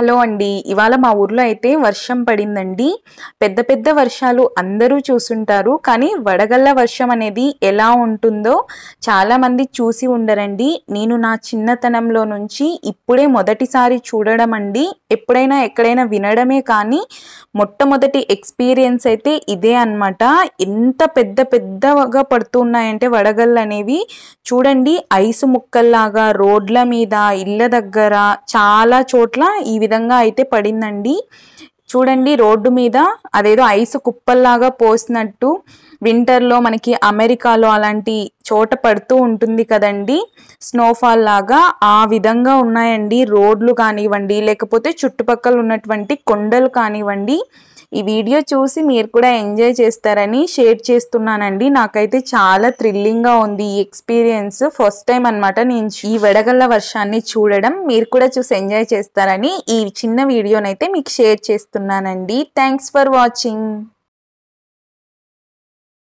hello అండి ఇవాళ మా ఊర్లో అయితే వర్షం పడిందండి పెద్ద పెద్ద వర్షాలు అందరూ చూసుంటారు కానీ వడగళ్ళ వర్షం అనేది ఎలా ఉంటుందో చాలామంది చూసి ఉండరండి నేను నా చిన్నతనంలో నుంచి ఇప్పుడే మొదటిసారి చూడడం అండి ఎప్పుడైనా ఎక్కడైనా వినడమే కానీ మొట్టమొదటి ఎక్స్పీరియన్స్ అయితే ఇదే అనమాట ఎంత పెద్ద పెద్దగా పడుతున్నాయంటే వడగళ్ళు అనేవి చూడండి ఐసు ముక్కల్లాగా రోడ్ల మీద ఇళ్ళ దగ్గర చాలా చోట్ల ఈ విధంగా అయితే పడిందండి చూడండి రోడ్డు మీద అదేదో ఐస్ కుప్పల్లాగా పోసినట్టు వింటర్లో మనకి అమెరికాలో అలాంటి చోట పడుతూ ఉంటుంది కదండి స్నోఫాల్ లాగా ఆ విధంగా ఉన్నాయండి రోడ్లు కానివ్వండి లేకపోతే చుట్టుపక్కల ఉన్నటువంటి కొండలు కానివ్వండి ఈ వీడియో చూసి మీరు కూడా ఎంజాయ్ చేస్తారని షేర్ చేస్తున్నానండి నాకైతే చాలా థ్రిల్లింగ్గా ఉంది ఈ ఎక్స్పీరియన్స్ ఫస్ట్ టైం అనమాట నేను ఈ వెడగల్ల వర్షాన్ని చూడడం మీరు కూడా చూసి ఎంజాయ్ చేస్తారని ఈ చిన్న వీడియోనైతే మీకు షేర్ చేస్తున్నానండి థ్యాంక్స్ ఫర్ వాచింగ్